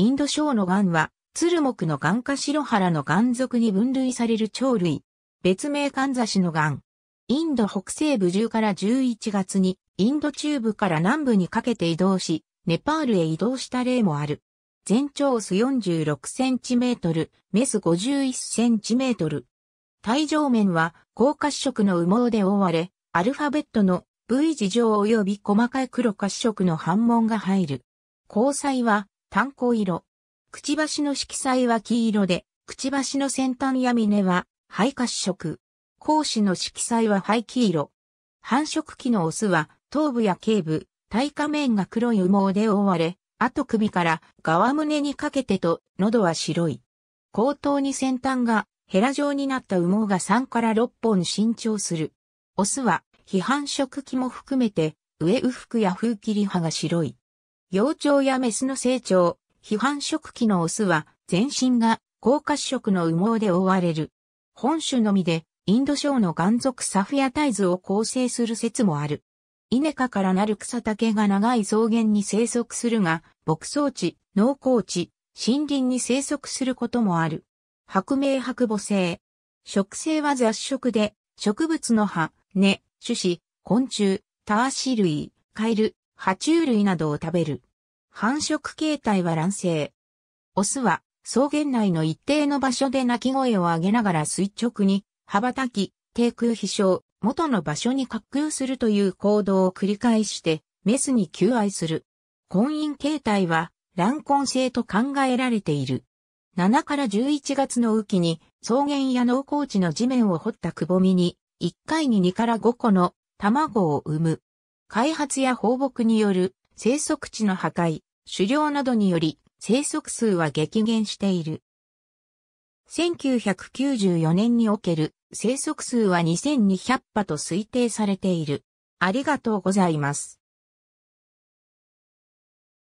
インド省の癌は、鶴木の癌か白原の癌属に分類される鳥類。別名カンザシの癌。インド北西部10から11月に、インド中部から南部にかけて移動し、ネパールへ移動した例もある。全長数46センチメートル、メス51センチメートル。体上面は高褐色の羽毛で覆われ、アルファベットの V 字状及び細かい黒褐色の反紋が入る。交際は炭鉱色。くちばしの色彩は黄色で、くちばしの先端や峰は灰褐色。講子の色彩は灰黄色。繁殖期のオスは頭部や頸部、体下面が黒い羽毛で覆われ、あと首から側胸にかけてと喉は白い。後頭に先端がヘラ状になった羽毛が3から6本伸長する。オスは非繁殖期も含めて上羽服や風切り葉が白い。幼鳥やメスの成長、非繁殖期のオスは全身が高褐色の羽毛で覆われる。本種のみでインド省の岩族サフィアタイズを構成する説もある。イネからなる草丈が長い草原に生息するが、牧草地、農耕地、森林に生息することもある。白明白母性。食性は雑食で、植物の葉、根、種子、昆虫、タワシ類、カエル、爬虫類などを食べる。繁殖形態は卵生。オスは草原内の一定の場所で鳴き声を上げながら垂直に羽ばたき、低空飛翔、元の場所に滑空するという行動を繰り返して、メスに求愛する。婚姻形態は卵根性と考えられている。7から11月の雨季に草原や農耕地の地面を掘ったくぼみに、1回に2から5個の卵を産む。開発や放牧による生息地の破壊、狩猟などにより生息数は激減している。1994年における生息数は2200羽と推定されている。ありがとうございます。